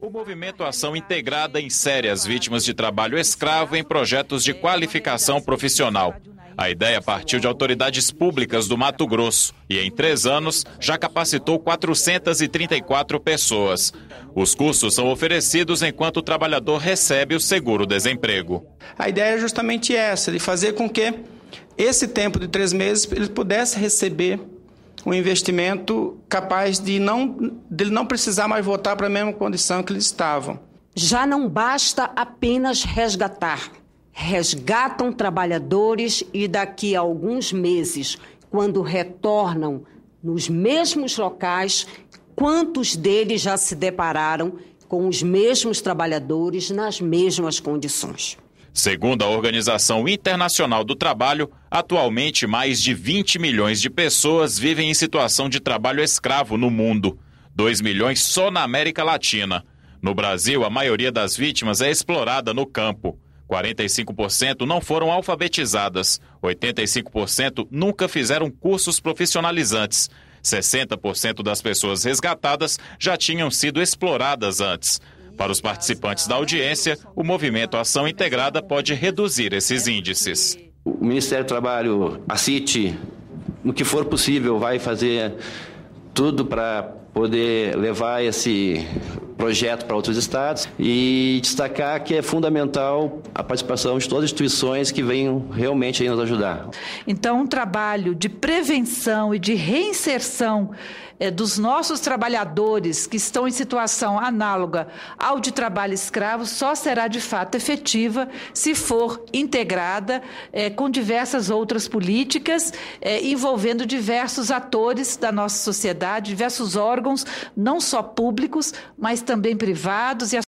O movimento Ação Integrada insere as vítimas de trabalho escravo em projetos de é qualificação profissional. A ideia partiu de autoridades públicas do Mato Grosso e, em três anos, já capacitou 434 pessoas. Os cursos são oferecidos enquanto o trabalhador recebe o seguro-desemprego. A ideia é justamente essa, de fazer com que esse tempo de três meses ele pudesse receber um investimento capaz de não, de não precisar mais voltar para a mesma condição que eles estavam. Já não basta apenas resgatar. Resgatam trabalhadores e daqui a alguns meses, quando retornam nos mesmos locais, quantos deles já se depararam com os mesmos trabalhadores nas mesmas condições? Segundo a Organização Internacional do Trabalho, atualmente mais de 20 milhões de pessoas vivem em situação de trabalho escravo no mundo, 2 milhões só na América Latina. No Brasil, a maioria das vítimas é explorada no campo. 45% não foram alfabetizadas, 85% nunca fizeram cursos profissionalizantes. 60% das pessoas resgatadas já tinham sido exploradas antes. Para os participantes da audiência, o movimento Ação Integrada pode reduzir esses índices. O Ministério do Trabalho, a CIT, no que for possível, vai fazer tudo para poder levar esse projeto para outros estados e destacar que é fundamental a participação de todas as instituições que venham realmente nos ajudar. Então, um trabalho de prevenção e de reinserção é, dos nossos trabalhadores que estão em situação análoga ao de trabalho escravo só será de fato efetiva se for integrada é, com diversas outras políticas é, envolvendo diversos atores da nossa sociedade, diversos órgãos, não só públicos, mas também também privados e a